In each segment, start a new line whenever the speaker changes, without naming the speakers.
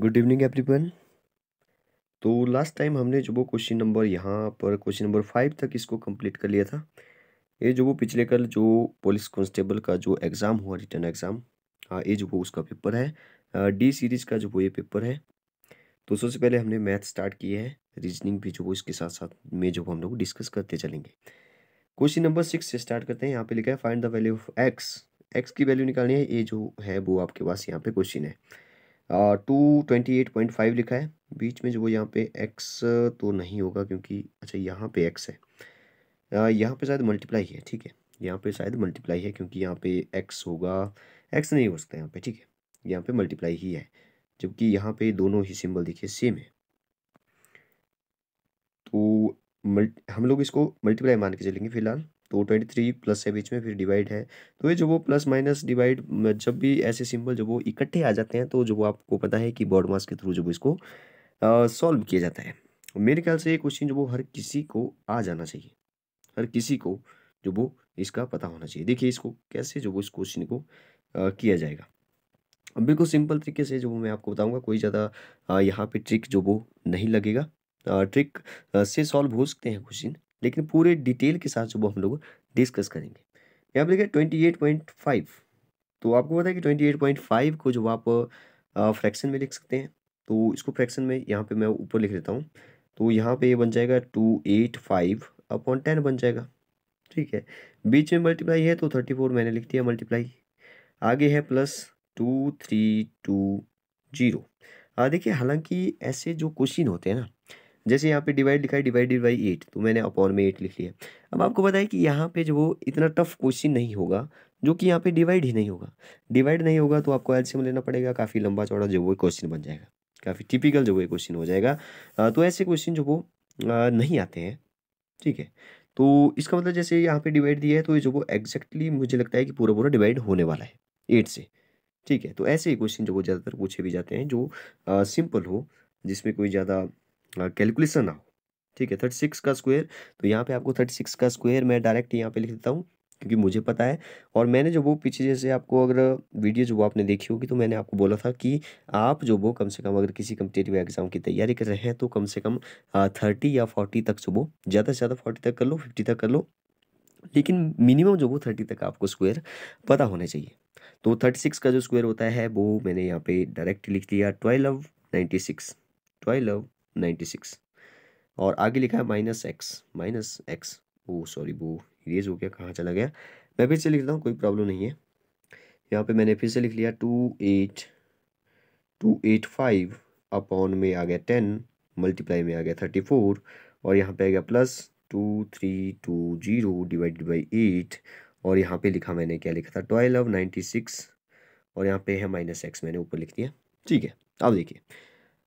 good evening everyone तो last time हमने जो वो क्वेश्चन नंबर यहाँ पर क्वेश्चन नंबर फाइव तक इसको कंप्लीट कर लिया था ये जो वो पिछले कल जो पुलिस कांस्टेबल का जो एग्ज़ाम हुआ रिटर्न एग्ज़ाम हाँ ये जो वो उसका पेपर है डी सीरीज़ का जो वो ये पेपर है तो सबसे पहले हमने मैथ स्टार्ट किया है रीजनिंग भी जो वो इसके साथ साथ में जो हम लोग डिस्कस करते चलेंगे क्वेश्चन नंबर सिक्स से स्टार्ट करते हैं यहाँ पर लिखा है find the value of X X की वैल्यू निकालनी है ये जो है वो आपके पास यहाँ पर क्वेश्चन है two twenty eight point five लिखा है बीच में जो वो यहाँ पे एक्स तो नहीं होगा क्योंकि अच्छा यहाँ पे एक्स है यहाँ पे शायद मल्टीप्लाई है ठीक है यहाँ पे शायद मल्टीप्लाई है क्योंकि यहाँ पे एक्स होगा एक्स नहीं हो सकता यहाँ पे ठीक है यहाँ पे मल्टीप्लाई ही है जबकि यहाँ पे दोनों ही सिंबल देखिए सेम है तो मल्ट हम लोग इसको मल्टीप्लाई मान के चलेंगे फिलहाल तो ट्वेंटी थ्री प्लस है बीच में फिर डिवाइड है तो ये जो वो प्लस माइनस डिवाइड जब भी ऐसे सिंबल जब वो इकट्ठे आ जाते हैं तो जो वो आपको पता है कि बॉड मास के थ्रू जो इसको सॉल्व किया जाता है मेरे ख्याल से ये क्वेश्चन जो वो हर किसी को आ जाना चाहिए हर किसी को जो वो इसका पता होना चाहिए देखिए इसको कैसे जो वो इस क्वेश्चन को आ, किया जाएगा अब बिल्कुल सिंपल तरीके से जो मैं आपको बताऊंगा कोई ज़्यादा यहाँ पे ट्रिक जो वो नहीं लगेगा आ, ट्रिक आ, से सॉल्व हो सकते हैं क्वेश्चन लेकिन पूरे डिटेल के साथ सुबह हम लोग डिस्कस करेंगे यहाँ पर देखिए ट्वेंटी एट पॉइंट फाइव तो आपको पता है कि ट्वेंटी एट पॉइंट फाइव को जो आप फ्रैक्शन में लिख सकते हैं तो इसको फ्रैक्शन में यहाँ पे मैं ऊपर लिख देता हूँ तो यहाँ पे ये बन जाएगा two eight five upon ten बन जाएगा ठीक है बीच में मल्टीप्लाई है तो थर्टी फोर मैंने लिख दिया मल्टीप्लाई आगे है plus two three two zero देखिए हालांकि ऐसे जो क्वेश्चन होते हैं ना जैसे यहाँ पे डिवाइड लिखा है डिवाइडेड बाई एट तो मैंने अपॉन में एट लिख लिया अब आपको बताया कि यहाँ पे जो इतना टफ क्वेश्चन नहीं होगा जो कि यहाँ पे डिवाइड ही नहीं होगा डिवाइड नहीं होगा तो आपको एल्सियम लेना पड़ेगा काफ़ी लंबा चौड़ा जो वो क्वेश्चन बन जाएगा काफ़ी टिपिकल जो वो क्वेश्चन हो जाएगा तो ऐसे क्वेश्चन जो वो नहीं आते हैं ठीक है तो इसका मतलब जैसे यहाँ पे डिवाइड दिया है तो ये जो वो एग्जैक्टली मुझे लगता है कि पूरा पूरा डिवाइड होने वाला है एट से ठीक है तो ऐसे ही क्वेश्चन जो वो ज़्यादातर पूछे भी जाते हैं जो सिंपल हो जिसमें कोई ज़्यादा कैलकुलेशन आओ ठीक है थर्टी सिक्स का स्क्वायर तो यहाँ पे आपको थर्टी सिक्स का स्क्वायर मैं डायरेक्ट यहाँ पे लिख देता हूँ क्योंकि मुझे पता है और मैंने जो वो पीछे जैसे आपको अगर वीडियो जो वो आपने देखी होगी तो मैंने आपको बोला था कि आप जो वो कम से कम अगर किसी कम्पिटेटिव एग्जाम की तैयारी कर रहे हैं तो कम से कम थर्टी या फोर्टी तक जो वो ज़्यादा से ज़्यादा फोर्टी तक कर लो फिफ्टी तक कर लो लेकिन मिनिमम जो वो थर्टी तक आपको स्क्वायर पता होना चाहिए तो थर्टी सिक्स का जो स्क्वायर होता है वो मैंने यहाँ पे डायरेक्ट लिख दिया twelve ninety six twelve ninety six और आगे लिखा है minus x minus x oh sorry वो इरेज हो गया कहाँ चला गया मैं फिर से लिख रहा हूँ कोई प्रॉब्लम नहीं है यहाँ पे मैंने फिर से लिख लिया two eight two eight five upon में आ गया टेन मल्टीप्लाई में आ गया थर्टी फोर और यहाँ पे आ गया plus two three two zero divided by eight और यहाँ पे लिखा मैंने क्या लिखा था ट्वेल्व नाइन्टी सिक्स और यहाँ पे है माइनस एक्स मैंने ऊपर लिख दिया ठीक है अब देखिए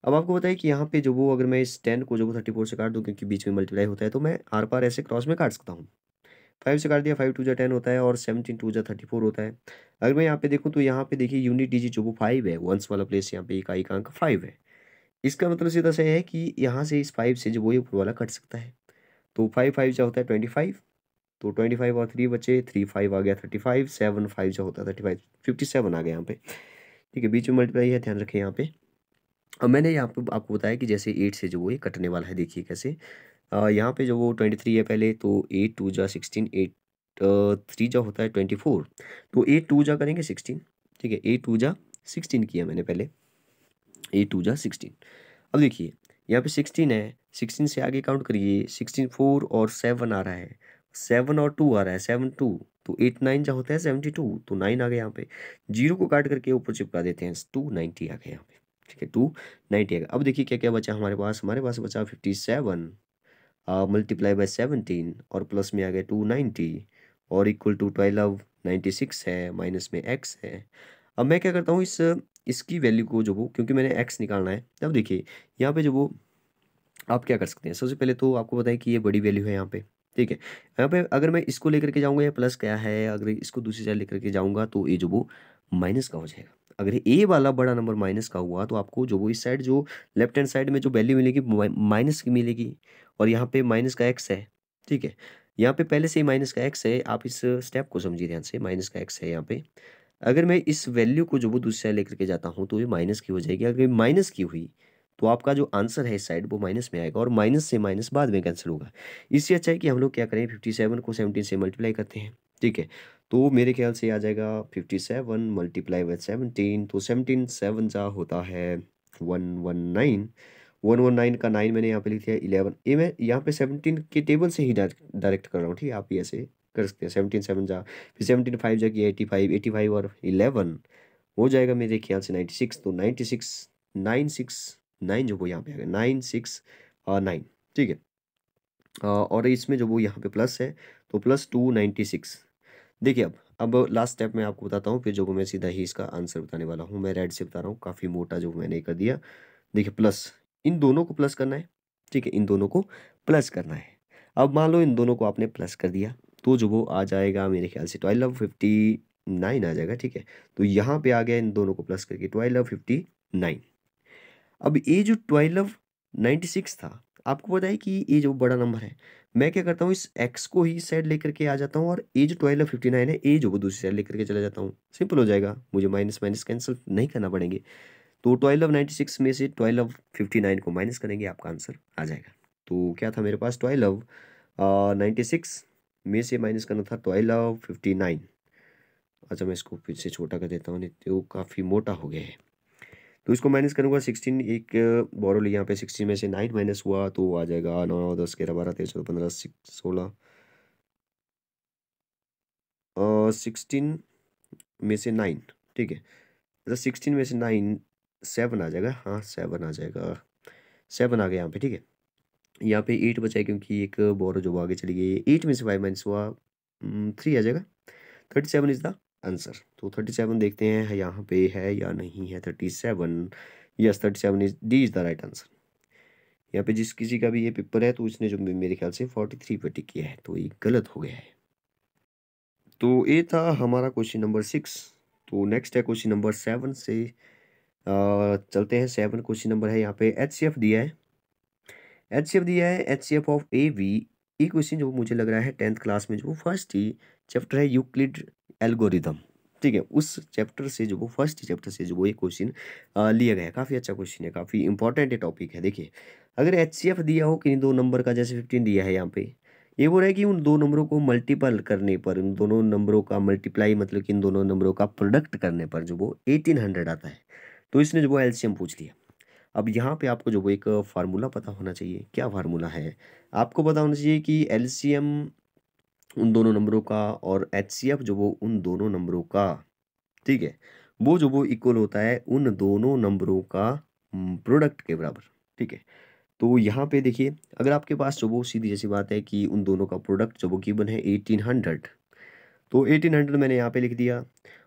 अब आपको बताइए कि यहाँ पे जो वो अगर मैं इस टेन को जो थर्टी फोर से काट दूँ क्योंकि बीच में मल्टीप्लाई होता है तो मैं आर पार ऐसे क्रॉस में काट सकता हूँ फाइव से काट दिया फाइव टू जो टेन होता है और सेवनटीन टू जो थर्टी फोर होता है अगर मैं यहाँ पे देखूँ तो यहाँ पे देखिए यूनिट डिजिट जो वो फाइव है वंस वाला प्लेस यहाँ पे इकाई का अंक फाइव है इसका मतलब सीधा सा है कि यहाँ से इस फाइव से जो वो ऊपर वाला कट सकता है तो फाइव फाइव जो होता है ट्वेंटी फाइव तो ट्वेंटी फाइव और थ्री बचे थ्री फाइव आ गया थर्टी फाइव सेवन फाइव जो होता है थर्टी फाइव फिफ्टी सेवन आ गया यहाँ पे ठीक है बीच में मल्टीप्लाई है ध्यान रखें यहाँ पे अब मैंने यहाँ पे आपको बताया कि जैसे एट से जो वो ये कटने वाला है देखिए कैसे यहाँ पे जो वो ट्वेंटी थ्री है पहले तो एट टू जा सिक्सटीन एट थ्री जा होता है ट्वेंटी फोर तो एट टू जा करेंगे सिक्सटीन ठीक है एट टू जा सिक्सटीन किया मैंने पहले एट टू जा सिक्सटीन अब देखिए यहाँ पे सिक्सटीन है सिक्सटीन से आगे काउंट करिए सिक्सटीन फोर और सेवन आ रहा है सेवन और टू आ रहा है सेवन टू तो एट नाइन जो होता है सेवेंटी टू तो नाइन आ गया यहाँ पे जीरो को काट करके ऊपर चिपका देते हैं टू नाइन्टी आ गया यहाँ पे ठीक है टू नाइन्टी आएगा अब देखिए क्या क्या बचा हमारे पास हमारे पास बचा fifty seven multiply by seventeen और प्लस में आ गया टू नाइन्टी और equal to twelve ninety six है माइनस में एक्स है अब मैं क्या करता हूँ इस इसकी वैल्यू को जो वो क्योंकि मैंने एक्स निकालना है अब देखिए यहाँ पे जो वो आप क्या कर सकते हैं सबसे पहले तो आपको बताएं कि ये बड़ी वैल्यू है यहाँ पे ठीक है यहाँ पे अगर मैं इसको लेकर के जाऊँगा या प्लस क्या है अगर इसको दूसरी साइड लेकर के जाऊँगा तो ये जो वो माइनस का हो जाएगा अगर ए वाला बड़ा नंबर माइनस का हुआ तो आपको जो वो इस साइड जो लेफ्ट हैंड साइड में जो वैल्यू मिलेगी माइनस की मिलेगी और यहाँ पे माइनस का एक्स है ठीक है यहाँ पे पहले से ही माइनस का एक्स है आप इस स्टेप को समझिए ध्यान से माइनस का एक्स है यहाँ पे अगर मैं इस वैल्यू को जो वो दूसरी साइड लेकर के जाता हूँ तो ये माइनस की हो जाएगी अगर माइनस की हुई तो आपका जो आंसर है इस साइड वो माइनस में आएगा और माइनस से माइनस बाद में कैंसिल होगा इससे अच्छा है कि हम लोग क्या करें फिफ्टी सेवन को सेवनटीन से मल्टीप्लाई करते हैं ठीक है तो मेरे ख्याल से आ जाएगा fifty seven multiply with seventeen तो सेवनटीन सेवन जहाँ होता है one one nine one one nine का नाइन मैंने यहाँ पे लिख दिया इलेवन ये मैं यहाँ पे सेवनटीन के टेबल से ही डायरेक्ट कर रहा हूँ ठीक है आप ये ऐसे कर सकते हैं सेवनटीन सेवन जा फिर सेवनटीन फाइव जाके एटी फाइव एटी फाइव और इलेवन हो जाएगा मेरे ख्याल से नाइन्टी सिक्स तो ninety six nine six nine जो वो यहाँ पे आ गया नाइन सिक्स नाइन ठीक है और इसमें जो वो यहाँ पे प्लस है तो प्लस टू नाइन्टी सिक्स देखिए अब अब लास्ट स्टेप में आपको बताता हूँ फिर जो मैं सीधा ही इसका आंसर बताने वाला हूँ मैं रेड से बता रहा हूँ काफ़ी मोटा जो मैंने कर दिया देखिए प्लस इन दोनों को प्लस करना है ठीक है इन दोनों को प्लस करना है अब मान लो इन दोनों को आपने प्लस कर दिया तो जो वो आ जाएगा मेरे ख्याल से ट्वेल्व फिफ्टी नाइन आ जाएगा ठीक है तो यहाँ पे आ गया इन दोनों को प्लस करके ट्वेल्व फिफ्टी नाइन अब ये जो ट्वेल्व नाइन्टी सिक्स था आपको पता है कि ये जो बड़ा नंबर है मैं क्या करता हूँ इस एक्स को ही साइड लेकर के आ जाता हूँ और एज ट्वेल्व और फिफ्टी नाइन है एज वो दूसरी साइड लेकर के चला जाता हूँ सिंपल हो जाएगा मुझे माइनस माइनस कैंसिल नहीं करना पड़ेंगे तो ट्वेल्व ऑफ नाइन्टी सिक्स में से ट्वेल्व ऑफ फिफ्टी नाइन को माइनस करेंगे आपका आंसर आ जाएगा तो क्या था मेरे पास ट्वेल्व ऑफ नाइन्टी सिक्स में से माइनस करना था ट्वेल्व ऑफ फिफ्टी नाइन अच्छा मैं इसको फिर से छोटा कर देता हूँ नहीं तो काफ़ी मोटा हो गया है तो इसको माइनस करूँगा सिक्सटीन एक बोरो लिया यहाँ पे सिक्सटीन में से नाइन माइनस हुआ तो आ जाएगा नौ दस ग्यारह बारह तेरह चौदह पंद्रह सोलह सिक्सटीन में से नाइन ठीक है मतलब सिक्सटीन में से नाइन सेवन आ जाएगा हाँ सेवन आ जाएगा सेवन आ गया यहाँ पे ठीक है यहाँ पे एट बचा है क्योंकि एक बोरो जो आगे चली गई एट में से फाइव माइनस हुआ थ्री हम्म, आ जाएगा thirty seven is the answer तो थर्टी सेवन देखते हैं यहाँ पे है या नहीं है thirty seven yes thirty seven is D is the right answer यहाँ पे जिस किसी का भी ये पेपर है तो उसने जो मेरे ख्याल से फोर्टी थ्री पर टिक किया है तो ये गलत हो गया है तो ये था हमारा क्वेश्चन नंबर सिक्स तो नेक्स्ट है क्वेश्चन नंबर सेवन से आ, चलते हैं सेवन क्वेश्चन नंबर है यहाँ पे एच सी एफ दिया है एच सी एफ दिया है H C F of A V ये क्वेश्चन जो मुझे लग रहा है टेंथ क्लास में जो फर्स्ट ही चैप्टर है यूक्लिड एल्गोरिदम ठीक है उस चैप्टर से जो वो फर्स्ट चैप्टर से जो वो ये क्वेश्चन लिया गया है काफ़ी अच्छा क्वेश्चन है काफ़ी इंपॉर्टेंट टॉपिक है देखिए अगर एच दिया हो किन्हीं दो नंबर का जैसे फिफ्टीन दिया है यहाँ पे ये बोल रहा है कि उन दो नंबरों को मल्टीपल करने पर उन दोनों नंबरों का मल्टीप्लाई मतलब कि इन दोनों नंबरों का प्रोडक्ट करने पर जो वो एटीन हंड्रेड आता है तो इसने जो वो एल्शियम पूछ लिया अब यहाँ पे आपको जो वो एक फार्मूला पता होना चाहिए क्या फार्मूला है आपको पता होना चाहिए कि एल्शियम उन दोनों नंबरों का और एच जो वो उन दोनों नंबरों का ठीक है वो जो वो इक्वल होता है उन दोनों नंबरों का प्रोडक्ट के बराबर ठीक है तो यहाँ पे देखिए अगर आपके पास जो वो सीधी जैसी बात है कि उन दोनों का प्रोडक्ट जो वो गिवन है एटीन हंड्रेड तो एटीन हंड्रेड मैंने यहाँ पे लिख दिया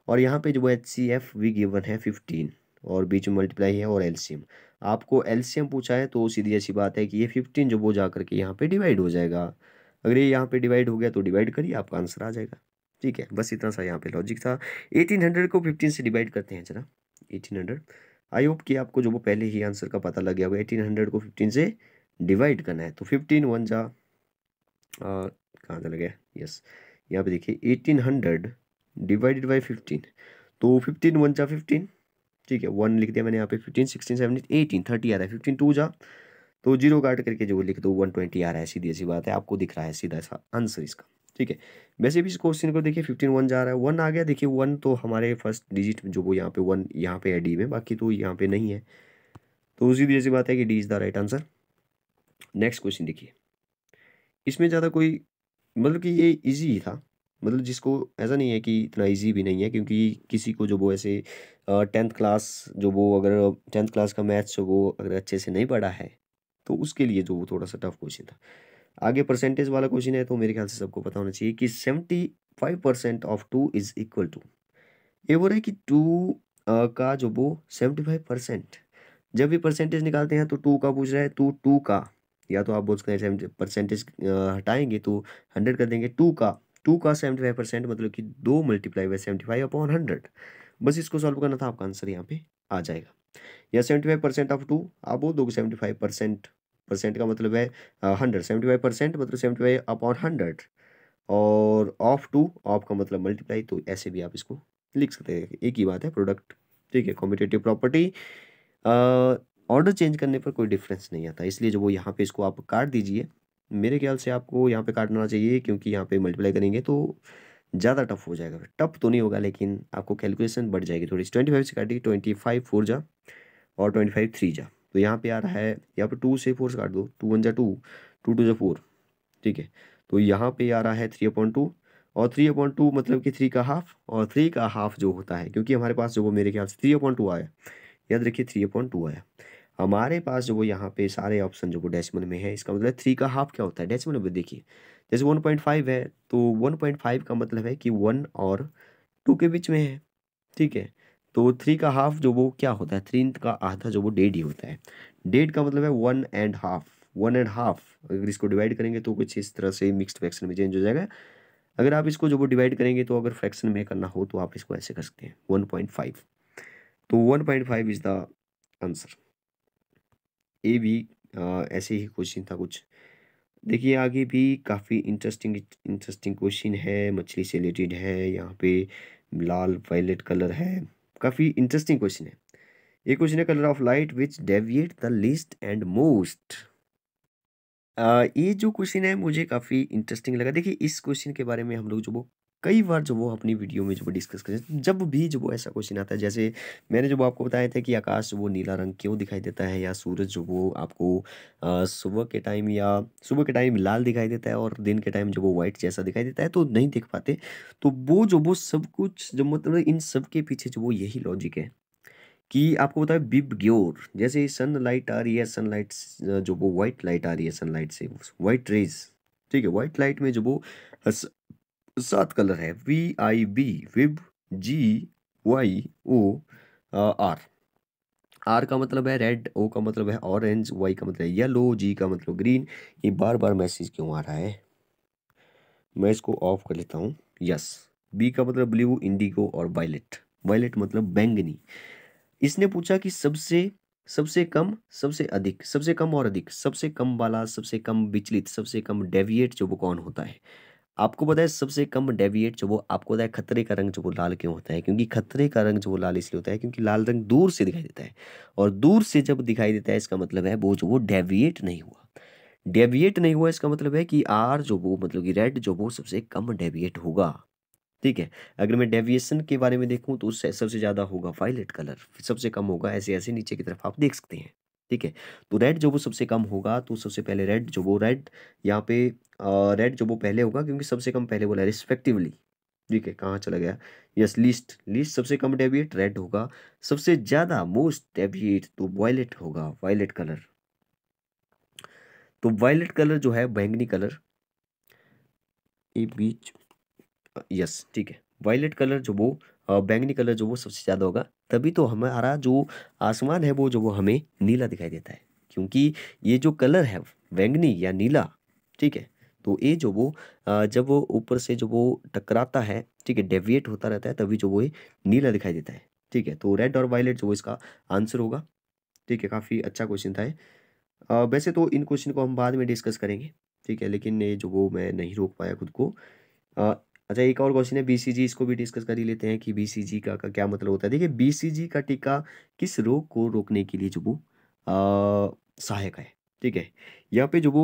और यहाँ पे जो वो H C F V given है फिफ्टीन और बीच में मल्टीप्लाई है और एम आपको एम पूछा है तो सीधी जैसी बात है कि ये फिफ्टीन जो वो जा करके यहाँ पर डिवाइड हो जाएगा अगर ये यहाँ पे डिवाइड हो गया तो डिवाइड करिए आपका आंसर आ जाएगा ठीक है बस इतना सा यहाँ पे लॉजिक था एटीन हंड्रेड को फिफ्टीन से डिवाइड करते हैं जरा एटीन हंड्रेड आई होप कि आपको जो वो पहले ही आंसर का पता लग गया होगा एटीन हंड्रेड को फिफ्टीन से डिवाइड करना है तो फिफ्टीन वन जा कहाँ चला गया यस यहाँ पे देखिए eighteen hundred divided by fifteen तो फिफ्टीन वन जा फिफ्टीन ठीक है वन लिख दिया मैंने यहाँ पे fifteen sixteen seventeen eighteen thirty आ रहा है फिफ्टीन टू जा तो जीरो काट करके जो लिख दो वन ट्वेंटी आ रहा है सीधी ऐसी बात है आपको दिख रहा है सीधा सा आंसर इसका ठीक है वैसे भी इस क्वेश्चन को देखिए फिफ्टीन वन जा रहा है वन आ गया देखिए वन तो हमारे फर्स्ट डिजिट जो वो यहाँ पे वन यहाँ पे है डी में बाकी तो यहाँ पे नहीं है तो उसी जैसी बात है कि D is the right answer next question देखिए इसमें ज़्यादा कोई मतलब कि ये इजी ही था मतलब जिसको ऐसा नहीं है कि इतना इजी भी नहीं है क्योंकि किसी को जो वो ऐसे टेंथ क्लास जो वो अगर टेंथ क्लास का मैथ्स वो अगर अच्छे से नहीं पढ़ा है तो उसके लिए जो वो थोड़ा सा टफ क्वेश्चन था आगे परसेंटेज वाला क्वेश्चन है तो मेरे ख्याल से सबको पता होना चाहिए कि seventy five percent of two is equal to ये बोल रहा है कि टू का जो वो सेवेंटी फाइव परसेंट जब भी परसेंटेज निकालते हैं तो टू का पूछ रहा है तो टू का या तो आप बोल सकते हैं परसेंटेज हटाएंगे तो हंड्रेड कर देंगे टू का टू का सेवेंटी फाइव परसेंट मतलब कि दो multiply by seventy five upon hundred बस इसको सॉल्व करना था आपका आंसर यहाँ पे आ जाएगा या seventy five percent of two आप बोल दो सेवेंटी फाइव परसेंट परसेंट का मतलब है हंड्रेड सेवेंटी फाइव परसेंट मतलब सेवेंटी फाइव अपॉन हंड्रेड और ऑफ टू ऑफ का मतलब मल्टीप्लाई तो ऐसे भी आप इसको लिख सकते हैं एक ही बात है प्रोडक्ट ठीक है कॉम्पिटेटिव प्रॉपर्टी ऑर्डर चेंज करने पर कोई डिफरेंस नहीं आता इसलिए जो वो यहाँ पे इसको आप काट दीजिए मेरे ख्याल से आपको यहाँ पे काटना चाहिए क्योंकि यहाँ पे मल्टीप्लाई करेंगे तो ज़्यादा टफ हो जाएगा टफ तो नहीं होगा लेकिन आपको कैलकुलेशन बढ़ जाएगी थोड़ी ट्वेंटी फाइव से काटी ट्वेंटी फाइव फोर जा और ट्वेंटी फाइव थ्री जा तो यहाँ पे आ रहा है यहाँ पे टू से फोर से काट दो टू वन जा टू टू टू जा फोर ठीक है तो यहाँ पे आ रहा है थ्री अपॉइंट टू और थ्री अपॉइंट टू मतलब कि थ्री का हाफ और थ्री का हाफ जो होता है क्योंकि हमारे पास जो वो मेरे ख्याल से थ्री अपॉइंट टू आया याद रखिए थ्री अपॉइंट टू आया हमारे पास जो वो यहाँ पे सारे ऑप्शन जो वो डेसिमल में है इसका मतलब थ्री का हाफ क्या होता है डेसिमल में देखिए जैसे वन पॉइंट फाइव है तो वन पॉइंट फाइव का मतलब है कि वन और टू के बीच में है ठीक है तो थ्री का हाफ जो वो क्या होता है थ्री का आधा जो वो डेढ़ ही होता है डेढ़ का मतलब है one and half one and half अगर इसको डिवाइड करेंगे तो कुछ इस तरह से मिक्सड फ्रैक्शन में चेंज हो जाएगा अगर आप इसको जो वो डिवाइड करेंगे तो अगर फ्रैक्शन में करना हो तो आप इसको ऐसे कर सकते हैं वन पॉइंट फाइव तो one point five is the answer ये भी आ, ऐसे ही क्वेश्चन था कुछ देखिए आगे भी काफ़ी इंटरेस्टिंग इंटरेस्टिंग क्वेश्चन है मछली से रिलेटेड है यहाँ पे लाल वायलेट कलर है काफ़ी इंटरेस्टिंग क्वेश्चन है ये क्वेश्चन है colour of light which deviate the least and most ये जो क्वेश्चन है मुझे काफ़ी इंटरेस्टिंग लगा देखिए इस क्वेश्चन के बारे में हम लोग जो वो कई बार जो वो अपनी वीडियो में जो वो डिस्कस हैं जब भी जो वो ऐसा क्वेश्चन आता है जैसे मैंने जो वो आपको बताया था कि आकाश वो नीला रंग क्यों दिखाई देता है या सूरज जो वो आपको सुबह के टाइम या सुबह के टाइम लाल दिखाई देता है और दिन के टाइम जो वो व्हाइट जैसा दिखाई देता है तो नहीं दिख पाते तो वो जो वो सब कुछ जो मतलब इन सब के पीछे जो वो यही लॉजिक है कि आपको बताया बिब ग्योर जैसे सनलाइट आ रही है सनलाइट जो वो व्हाइट लाइट आ रही है सनलाइट से वाइट रेज ठीक है वाइट लाइट में जो वो सात कलर है V I B vib G Y O R R का मतलब है रेड ओ का मतलब है ऑरेंज वाई का मतलब है येलो जी का मतलब ग्रीन ये बार बार मैसेज क्यों आ रहा है मैं इसको ऑफ कर लेता हूँ यस बी का मतलब ब्लू इंडिगो और वायलेट वायलेट मतलब बैंगनी इसने पूछा कि सबसे सबसे कम सबसे अधिक सबसे कम और अधिक सबसे कम वाला सबसे कम विचलित सबसे कम डेविएट जो वो कौन होता है आपको पता है सबसे कम डेविएट जो वो आपको पता है खतरे का रंग जो वो लाल क्यों होता है क्योंकि खतरे का रंग जो वो लाल इसलिए होता है क्योंकि लाल रंग दूर से दिखाई देता है और दूर से जब दिखाई देता है इसका मतलब है वो जो वो डेविएट नहीं हुआ डेविएट नहीं हुआ इसका मतलब है कि आर जो वो मतलब कि रेड जो वो सबसे कम डेविएट होगा ठीक है अगर मैं डेविएशन के बारे में देखूँ तो उससे सबसे ज़्यादा होगा वायलेट कलर सबसे कम होगा ऐसे ऐसे नीचे की तरफ आप देख सकते हैं ठीक है तो रेड जो वो सबसे कम होगा तो सबसे पहले रेड जो वो रेड यहाँ पे रेड जो वो पहले होगा क्योंकि सबसे कम पहले बोला रिस्पेक्टिवली ठीक है कहाँ चला गया यस लिस्ट लिस्ट सबसे कम डेबिएट रेड होगा सबसे ज़्यादा मोस्ट डेबिएट तो वायलेट होगा वायलेट कलर तो वायलेट कलर जो है बैंगनी कलर ये बीच यस ठीक है वायलेट कलर जो वो बैंगनी कलर जो वो सबसे ज़्यादा होगा तभी तो हमारा जो आसमान है वो जो वो हमें नीला दिखाई देता है क्योंकि ये जो कलर है वैंगनी या नीला ठीक है तो ये जो वो जब वो ऊपर से जो वो टकराता है ठीक है डेविएट होता रहता है तभी जो वो ये नीला दिखाई देता है ठीक है तो रेड और वायलेट जो वो इसका आंसर होगा ठीक है काफ़ी अच्छा क्वेश्चन था ये वैसे तो इन क्वेश्चन को हम बाद में डिस्कस करेंगे ठीक है लेकिन ये जो वो मैं नहीं रोक पाया खुद को अच्छा एक और क्वेश्चन है बीसीजी इसको भी डिस्कस कर ही लेते हैं कि बीसीजी का, का क्या मतलब होता है देखिए बीसीजी का टीका किस रोग को रोकने के लिए जो वो सहायक है ठीक है यहाँ पे जो वो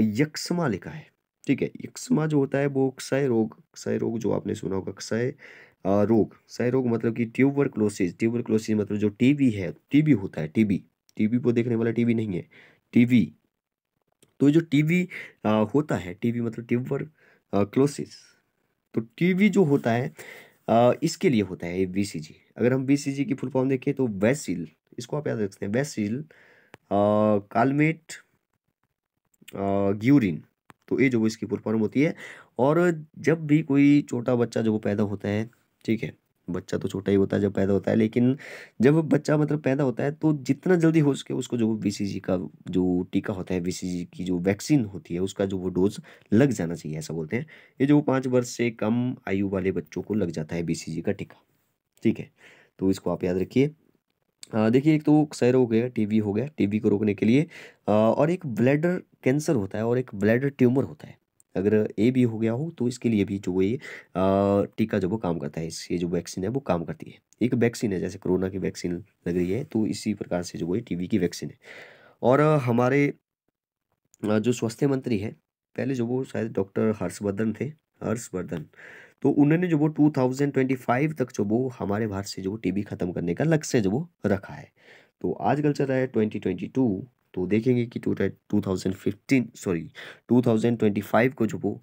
यक्समा लिखा है ठीक है यक्समा जो होता है वो क्षय रोग क्षय रोग जो आपने सुना होगा क्षय रोग क्षय रोग मतलब कि ट्यूबर क्लोसिस ट्यूबर क्लोसिस मतलब जो टीबी है टीबी होता है टीबी टीबी को देखने वाला टीबी नहीं है टीबी तो जो टीबी होता है टीबी मतलब ट्यूबर क्लोसिस तो टीवी जो होता है आ, इसके लिए होता है वी सी जी अगर हम वी सी जी की फुल फॉर्म देखें तो वैसील इसको आप याद रख सकते हैं वैसील कालमेट ग्यूरिन तो ये जो इसकी फुल फॉर्म होती है और जब भी कोई छोटा बच्चा जो पैदा होता है ठीक है बच्चा तो छोटा ही होता है जब पैदा होता है लेकिन जब बच्चा मतलब पैदा होता है तो जितना जल्दी हो सके उसको जो वी का जो टीका होता है वी की जो वैक्सीन होती है उसका जो वो डोज लग जाना चाहिए ऐसा बोलते हैं ये जो पाँच वर्ष से कम आयु वाले बच्चों को लग जाता है बी का टीका ठीक है तो इसको आप याद रखिए देखिए एक तो क्षय रोग है टीबी हो गया टीबी को रोकने के लिए आ, और एक ब्लैडर कैंसर होता है और एक ब्लैडर ट्यूमर होता है अगर ए भी हो गया हो तो इसके लिए भी जो वो ये टीका जो वो काम करता है ये जो वैक्सीन है वो काम करती है एक वैक्सीन है जैसे कोरोना की वैक्सीन लग रही है तो इसी प्रकार से जो वो ये की वैक्सीन है और हमारे जो स्वास्थ्य मंत्री हैं पहले जो वो शायद डॉक्टर हर्षवर्धन थे हर्षवर्धन तो उन्होंने जो वो 2025 तक जो वो हमारे भारत से जो टीबी ख़त्म करने का लक्ष्य जो वो रखा है तो आजकल चल रहा है 2022 तो देखेंगे कि two two thousand fifteen sorry two thousand twenty five को जो वो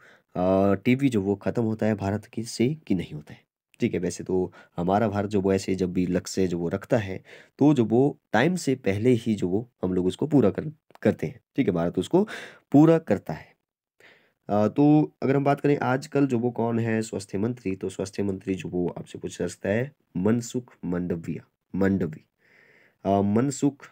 टीवी जो वो ख़त्म होता है भारत की से कि नहीं होता है ठीक है वैसे तो हमारा भारत जो वो ऐसे जब भी लक्ष्य जो वो रखता है तो जो वो टाइम से पहले ही जो वो हम लोग उसको पूरा कर करते हैं ठीक है भारत उसको पूरा करता है तो अगर हम बात करें आजकल जो वो कौन है स्वास्थ्य मंत्री तो स्वास्थ्य मंत्री जो वो आपसे पूछ सकता है मनसुख मंडविया मंडवी मनसुख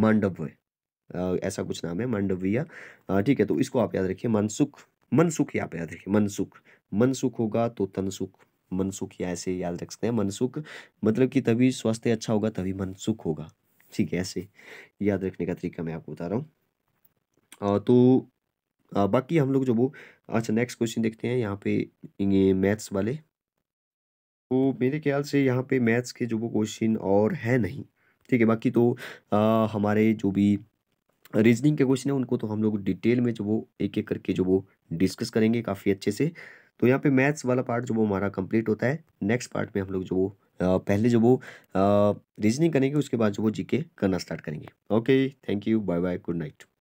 मांडव्य ऐसा कुछ नाम है मांडविया ठीक है तो इसको आप याद रखिए मनसुख मनसुख यहाँ पे याद रखिए मनसुख मनसुख होगा तो तनसुख मनसुख या ऐसे याद रख सकते हैं मनसुख मतलब कि तभी स्वास्थ्य अच्छा होगा तभी मनसुख होगा ठीक है ऐसे याद रखने का तरीका मैं आपको बता रहा हूँ तो आ, बाकी हम लोग जो वो अच्छा नेक्स्ट क्वेश्चन देखते हैं यहाँ पे ये मैथ्स वाले तो मेरे ख्याल से यहाँ पे मैथ्स के जो वो क्वेश्चन और है नहीं ठीक है बाकी तो आ, हमारे जो भी रीजनिंग के क्वेश्चन है उनको तो हम लोग डिटेल में जो वो एक एक करके जो वो डिस्कस करेंगे काफ़ी अच्छे से तो यहाँ पे मैथ्स वाला पार्ट जो वो हमारा कंप्लीट होता है नेक्स्ट पार्ट में हम लोग जो वो पहले जो वो रीजनिंग करेंगे उसके बाद जो वो जीके करना स्टार्ट करेंगे okay thank you bye bye good night